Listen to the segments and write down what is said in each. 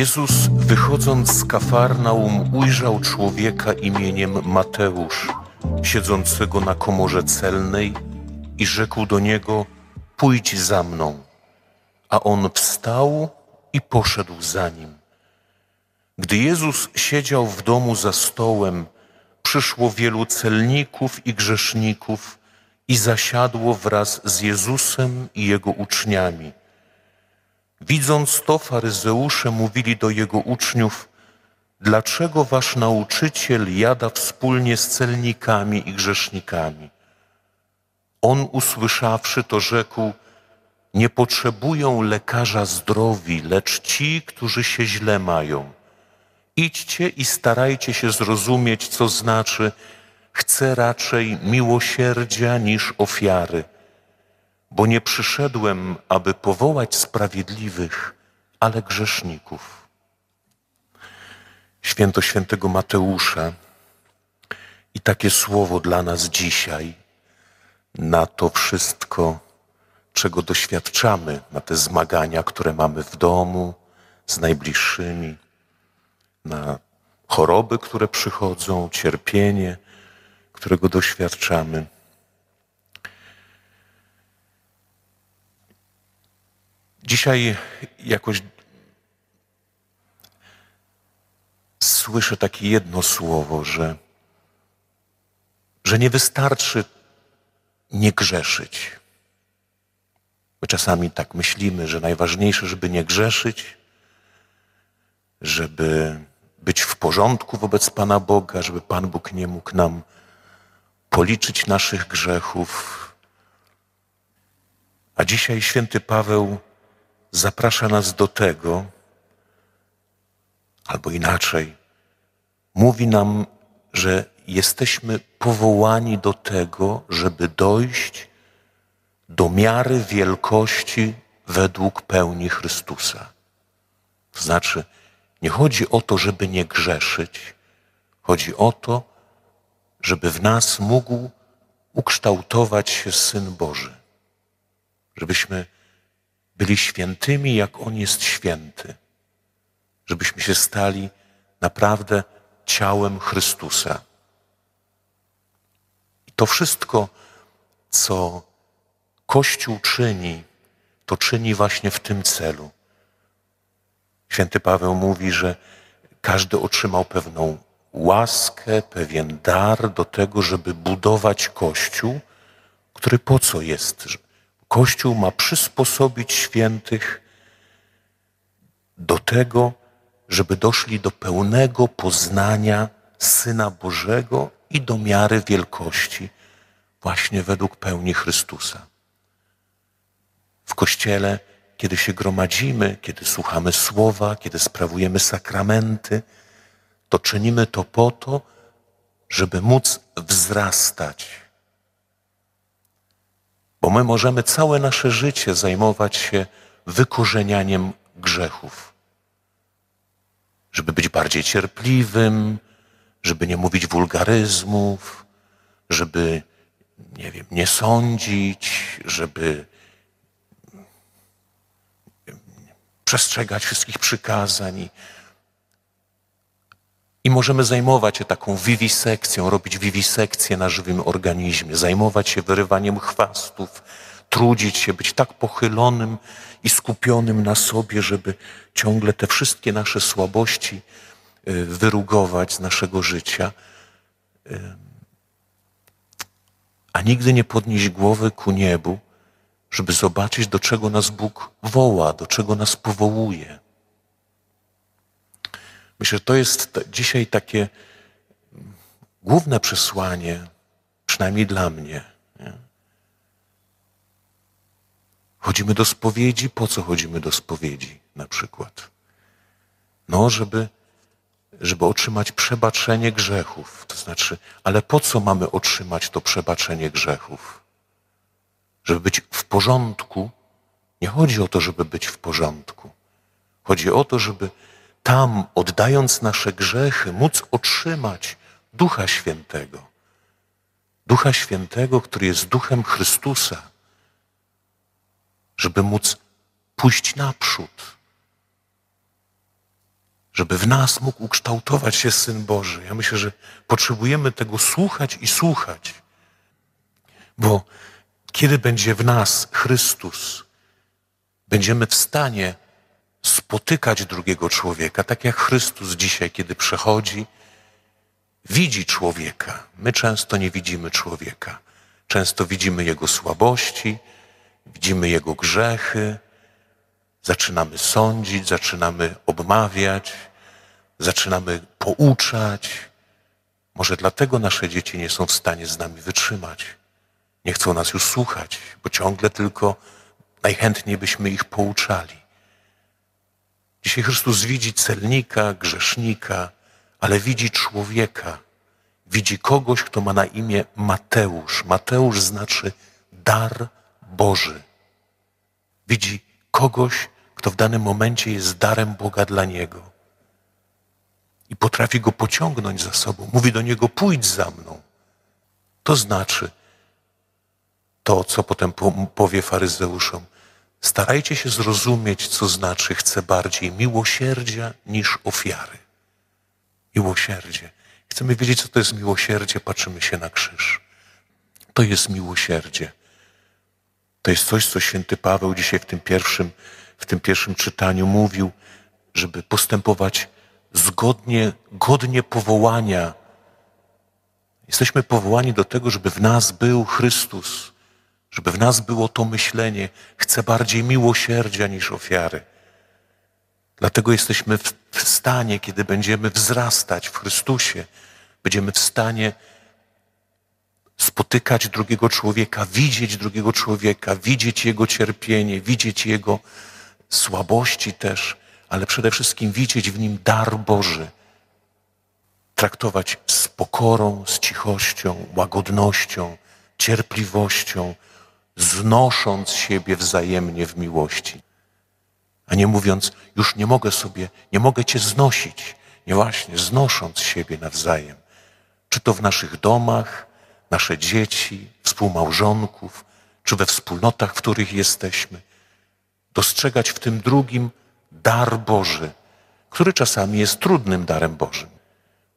Jezus, wychodząc z Kafarnaum, ujrzał człowieka imieniem Mateusz, siedzącego na komorze celnej i rzekł do niego, pójdź za mną. A on wstał i poszedł za nim. Gdy Jezus siedział w domu za stołem, przyszło wielu celników i grzeszników i zasiadło wraz z Jezusem i jego uczniami – Widząc to, faryzeusze mówili do jego uczniów, dlaczego wasz nauczyciel jada wspólnie z celnikami i grzesznikami? On usłyszawszy to rzekł, nie potrzebują lekarza zdrowi, lecz ci, którzy się źle mają. Idźcie i starajcie się zrozumieć, co znaczy chcę raczej miłosierdzia niż ofiary – bo nie przyszedłem, aby powołać sprawiedliwych, ale grzeszników. Święto świętego Mateusza i takie słowo dla nas dzisiaj, na to wszystko, czego doświadczamy, na te zmagania, które mamy w domu, z najbliższymi, na choroby, które przychodzą, cierpienie, którego doświadczamy. Dzisiaj jakoś słyszę takie jedno słowo, że, że nie wystarczy nie grzeszyć. My czasami tak myślimy, że najważniejsze, żeby nie grzeszyć, żeby być w porządku wobec Pana Boga, żeby Pan Bóg nie mógł nam policzyć naszych grzechów. A dzisiaj święty Paweł zaprasza nas do tego, albo inaczej, mówi nam, że jesteśmy powołani do tego, żeby dojść do miary wielkości według pełni Chrystusa. To znaczy, nie chodzi o to, żeby nie grzeszyć, chodzi o to, żeby w nas mógł ukształtować się Syn Boży. Żebyśmy byli świętymi, jak On jest święty. Żebyśmy się stali naprawdę ciałem Chrystusa. I to wszystko, co Kościół czyni, to czyni właśnie w tym celu. Święty Paweł mówi, że każdy otrzymał pewną łaskę, pewien dar do tego, żeby budować Kościół, który po co jest? Kościół ma przysposobić świętych do tego, żeby doszli do pełnego poznania Syna Bożego i do miary wielkości, właśnie według pełni Chrystusa. W Kościele, kiedy się gromadzimy, kiedy słuchamy słowa, kiedy sprawujemy sakramenty, to czynimy to po to, żeby móc wzrastać bo my możemy całe nasze życie zajmować się wykorzenianiem grzechów. Żeby być bardziej cierpliwym, żeby nie mówić wulgaryzmów, żeby, nie wiem, nie sądzić, żeby przestrzegać wszystkich przykazań. I możemy zajmować się taką wiwisekcją, robić wiwisekcję na żywym organizmie, zajmować się wyrywaniem chwastów, trudzić się, być tak pochylonym i skupionym na sobie, żeby ciągle te wszystkie nasze słabości y, wyrugować z naszego życia, y, a nigdy nie podnieść głowy ku niebu, żeby zobaczyć, do czego nas Bóg woła, do czego nas powołuje. Myślę, że to jest dzisiaj takie główne przesłanie, przynajmniej dla mnie. Chodzimy do spowiedzi, po co chodzimy do spowiedzi na przykład? No, żeby, żeby otrzymać przebaczenie grzechów. To znaczy, ale po co mamy otrzymać to przebaczenie grzechów? Żeby być w porządku. Nie chodzi o to, żeby być w porządku. Chodzi o to, żeby tam, oddając nasze grzechy, móc otrzymać Ducha Świętego. Ducha Świętego, który jest duchem Chrystusa, żeby móc pójść naprzód, żeby w nas mógł ukształtować się Syn Boży. Ja myślę, że potrzebujemy tego słuchać i słuchać, bo kiedy będzie w nas Chrystus, będziemy w stanie spotykać drugiego człowieka, tak jak Chrystus dzisiaj, kiedy przechodzi, widzi człowieka. My często nie widzimy człowieka. Często widzimy jego słabości, widzimy jego grzechy, zaczynamy sądzić, zaczynamy obmawiać, zaczynamy pouczać. Może dlatego nasze dzieci nie są w stanie z nami wytrzymać. Nie chcą nas już słuchać, bo ciągle tylko najchętniej byśmy ich pouczali. Dzisiaj Chrystus widzi celnika, grzesznika, ale widzi człowieka. Widzi kogoś, kto ma na imię Mateusz. Mateusz znaczy dar Boży. Widzi kogoś, kto w danym momencie jest darem Boga dla niego. I potrafi go pociągnąć za sobą. Mówi do niego: pójdź za mną. To znaczy to, co potem powie faryzeuszom: Starajcie się zrozumieć, co znaczy chcę bardziej miłosierdzia niż ofiary. Miłosierdzie. Chcemy wiedzieć, co to jest miłosierdzie, patrzymy się na krzyż. To jest miłosierdzie. To jest coś, co święty Paweł dzisiaj w tym pierwszym, w tym pierwszym czytaniu mówił, żeby postępować zgodnie, godnie powołania. Jesteśmy powołani do tego, żeby w nas był Chrystus żeby w nas było to myślenie, chcę bardziej miłosierdzia niż ofiary. Dlatego jesteśmy w stanie, kiedy będziemy wzrastać w Chrystusie, będziemy w stanie spotykać drugiego człowieka, widzieć drugiego człowieka, widzieć jego cierpienie, widzieć jego słabości też, ale przede wszystkim widzieć w nim dar Boży. Traktować z pokorą, z cichością, łagodnością, cierpliwością, znosząc siebie wzajemnie w miłości, a nie mówiąc, już nie mogę sobie, nie mogę Cię znosić, nie właśnie, znosząc siebie nawzajem, czy to w naszych domach, nasze dzieci, współmałżonków, czy we wspólnotach, w których jesteśmy, dostrzegać w tym drugim dar Boży, który czasami jest trudnym darem Bożym,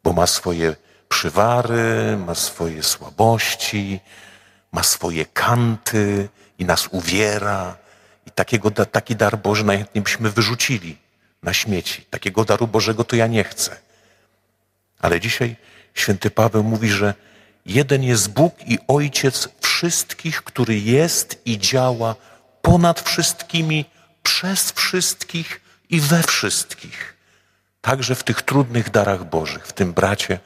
bo ma swoje przywary, ma swoje słabości, ma swoje kanty i nas uwiera. I takiego, taki dar Boży najchętniej byśmy wyrzucili na śmieci. Takiego daru Bożego to ja nie chcę. Ale dzisiaj święty Paweł mówi, że jeden jest Bóg i Ojciec wszystkich, który jest i działa ponad wszystkimi, przez wszystkich i we wszystkich. Także w tych trudnych darach Bożych, w tym bracie,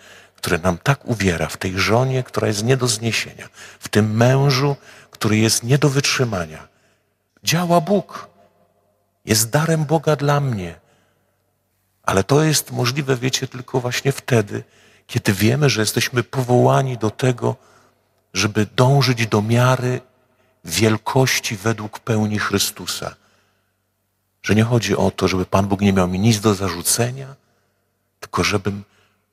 który nam tak uwiera, w tej żonie, która jest nie do zniesienia, w tym mężu, który jest nie do wytrzymania. Działa Bóg. Jest darem Boga dla mnie. Ale to jest możliwe, wiecie, tylko właśnie wtedy, kiedy wiemy, że jesteśmy powołani do tego, żeby dążyć do miary wielkości według pełni Chrystusa. Że nie chodzi o to, żeby Pan Bóg nie miał mi nic do zarzucenia, tylko żebym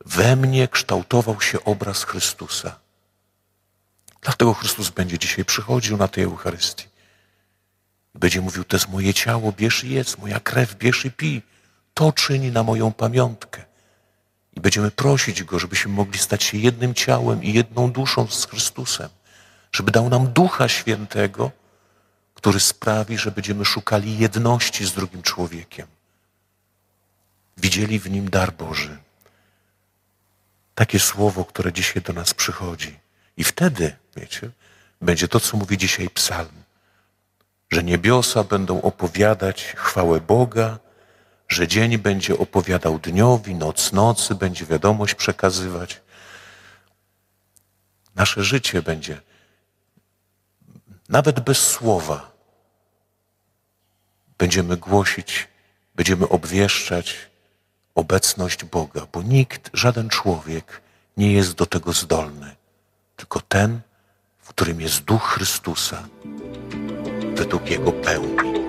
we mnie kształtował się obraz Chrystusa. Dlatego Chrystus będzie dzisiaj przychodził na tej Eucharystii. Będzie mówił, to jest moje ciało, bierz i jedz, moja krew, bierz i pij. To czyni na moją pamiątkę. I będziemy prosić Go, żebyśmy mogli stać się jednym ciałem i jedną duszą z Chrystusem. Żeby dał nam Ducha Świętego, który sprawi, że będziemy szukali jedności z drugim człowiekiem. Widzieli w nim dar Boży takie słowo, które dzisiaj do nas przychodzi. I wtedy, wiecie, będzie to, co mówi dzisiaj psalm, że niebiosa będą opowiadać chwałę Boga, że dzień będzie opowiadał dniowi, noc nocy będzie wiadomość przekazywać. Nasze życie będzie nawet bez słowa będziemy głosić, będziemy obwieszczać, obecność Boga, bo nikt, żaden człowiek nie jest do tego zdolny, tylko ten, w którym jest Duch Chrystusa, według Jego pełni.